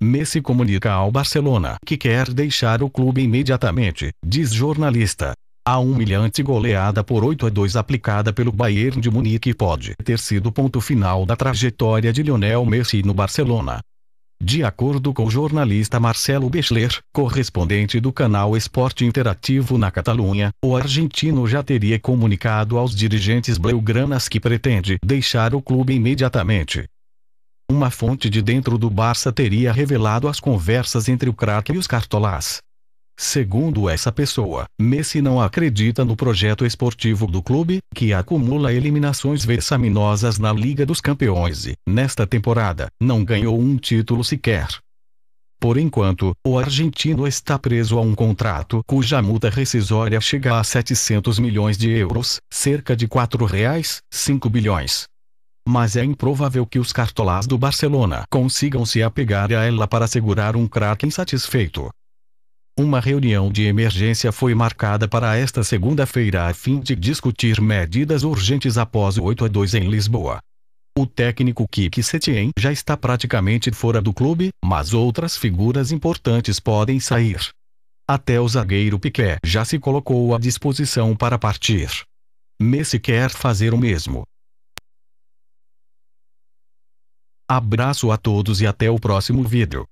Messi comunica ao Barcelona que quer deixar o clube imediatamente, diz jornalista. A humilhante goleada por 8 a 2 aplicada pelo Bayern de Munique pode ter sido o ponto final da trajetória de Lionel Messi no Barcelona. De acordo com o jornalista Marcelo Bechler, correspondente do canal Esporte Interativo na Catalunha, o argentino já teria comunicado aos dirigentes blaugranas que pretende deixar o clube imediatamente. Uma fonte de dentro do Barça teria revelado as conversas entre o craque e os cartolás. Segundo essa pessoa, Messi não acredita no projeto esportivo do clube, que acumula eliminações vexaminosas na Liga dos Campeões e, nesta temporada, não ganhou um título sequer. Por enquanto, o argentino está preso a um contrato cuja multa rescisória chega a 700 milhões de euros, cerca de reais, 4,5 bilhões mas é improvável que os cartolás do Barcelona consigam se apegar a ela para segurar um craque insatisfeito. Uma reunião de emergência foi marcada para esta segunda-feira a fim de discutir medidas urgentes após o 8 a 2 em Lisboa. O técnico Kiki Setien já está praticamente fora do clube, mas outras figuras importantes podem sair. Até o zagueiro Piquet já se colocou à disposição para partir. Messi quer fazer o mesmo. Abraço a todos e até o próximo vídeo.